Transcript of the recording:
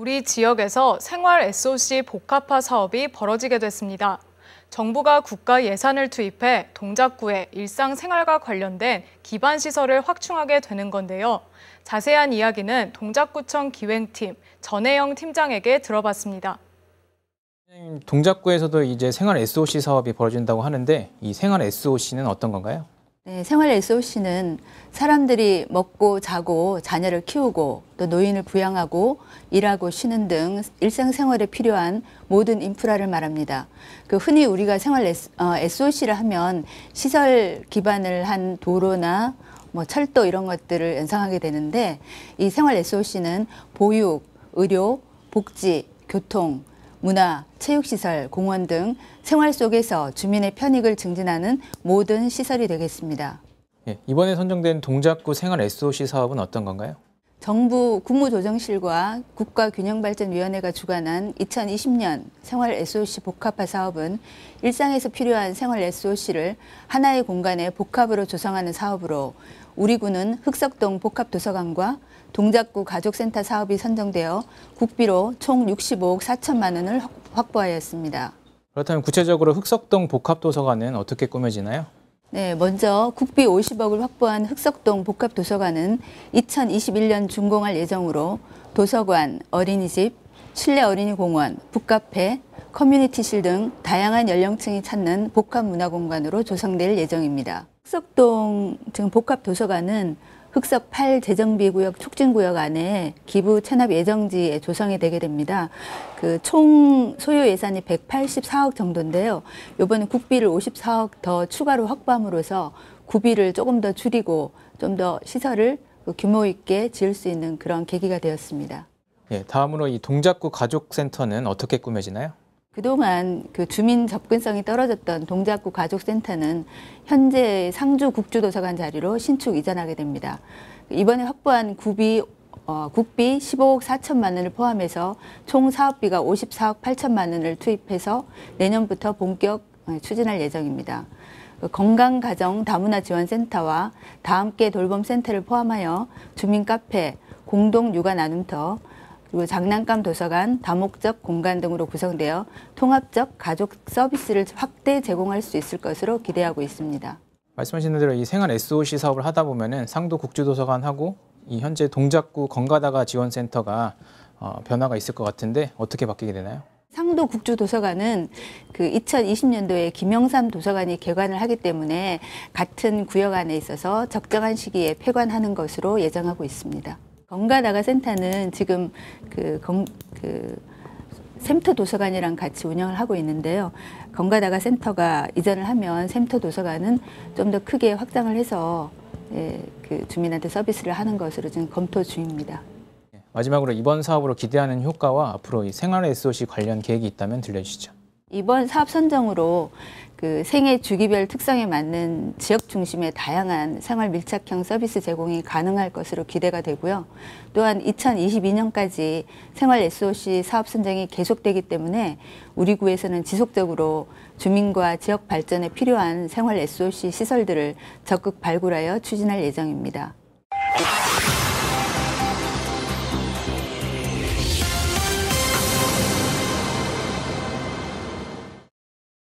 우리 지역에서 생활 SOC 복합화 사업이 벌어지게 됐습니다. 정부가 국가 예산을 투입해 동작구에 일상생활과 관련된 기반 시설을 확충하게 되는 건데요. 자세한 이야기는 동작구청 기획팀 전혜영 팀장에게 들어봤습니다. 동작구에서도 이제 생활 SOC 사업이 벌어진다고 하는데 이 생활 SOC는 어떤 건가요? 네, 생활 SOC는 사람들이 먹고 자고 자녀를 키우고 또 노인을 부양하고 일하고 쉬는 등 일상생활에 필요한 모든 인프라를 말합니다. 그 흔히 우리가 생활 SOC를 어, 하면 시설 기반을 한 도로나 뭐 철도 이런 것들을 연상하게 되는데 이 생활 SOC는 보육, 의료, 복지, 교통, 문화, 체육시설, 공원 등 생활 속에서 주민의 편익을 증진하는 모든 시설이 되겠습니다. 예, 이번에 선정된 동작구 생활 SOC 사업은 어떤 건가요? 정부 국무조정실과 국가균형발전위원회가 주관한 2020년 생활 SOC 복합화 사업은 일상에서 필요한 생활 SOC를 하나의 공간에 복합으로 조성하는 사업으로 우리 군은 흑석동 복합도서관과 동작구 가족센터 사업이 선정되어 국비로 총 65억 4천만 원을 확보하였습니다. 그렇다면 구체적으로 흑석동 복합도서관은 어떻게 꾸며지나요? 네, 먼저 국비 50억을 확보한 흑석동 복합도서관은 2021년 준공할 예정으로 도서관, 어린이집, 실내 어린이공원, 북카페, 커뮤니티실 등 다양한 연령층이 찾는 복합문화공간으로 조성될 예정입니다. 흑석동 지금 복합도서관은 흑석 8 재정비구역 촉진구역 안에 기부 체납 예정지에 조성이 되게 됩니다. 그 총 소요 예산이 184억 정도인데요. 이번에 국비를 54억 더 추가로 확보함으로써 구비를 조금 더 줄이고 좀 더 시설을 그 규모 있게 지을 수 있는 그런 계기가 되었습니다. 예, 다음으로 이 동작구 가족센터는 어떻게 꾸며지나요? 그동안 그 주민 접근성이 떨어졌던 동작구 가족센터는 현재 상주 국주도서관 자리로 신축 이전하게 됩니다. 이번에 확보한 구비 어, 국비 15억 4천만 원을 포함해서 총 사업비가 54억 8천만 원을 투입해서 내년부터 본격 어, 추진할 예정입니다. 그 건강가정 다문화 지원센터와 다함께 돌봄센터를 포함하여 주민 카페, 공동 육아 나눔터, 그리고 장난감 도서관, 다목적 공간 등으로 구성되어 통합적 가족 서비스를 확대 제공할 수 있을 것으로 기대하고 있습니다. 말씀하신 대로 이 생활 SOC 사업을 하다 보면은 상도 국주도서관하고 이 현재 동작구 건가다가 지원센터가 어, 변화가 있을 것 같은데 어떻게 바뀌게 되나요? 상도 국주도서관은 그 2020년도에 김영삼 도서관이 개관을 하기 때문에 같은 구역 안에 있어서 적정한 시기에 폐관하는 것으로 예정하고 있습니다. 건가다가 센터는 지금 그, 건, 그 샘터 도서관이랑 같이 운영을 하고 있는데요. 건가다가 센터가 이전을 하면 샘터 도서관은 좀 더 크게 확장을 해서 예, 그 주민한테 서비스를 하는 것으로 지금 검토 중입니다. 마지막으로 이번 사업으로 기대하는 효과와 앞으로 이 생활 SOC 관련 계획이 있다면 들려주시죠. 이번 사업 선정으로 그 생애 주기별 특성에 맞는 지역 중심의 다양한 생활 밀착형 서비스 제공이 가능할 것으로 기대가 되고요. 또한 2022년까지 생활 SOC 사업 선정이 계속되기 때문에 우리 구에서는 지속적으로 주민과 지역 발전에 필요한 생활 SOC 시설들을 적극 발굴하여 추진할 예정입니다.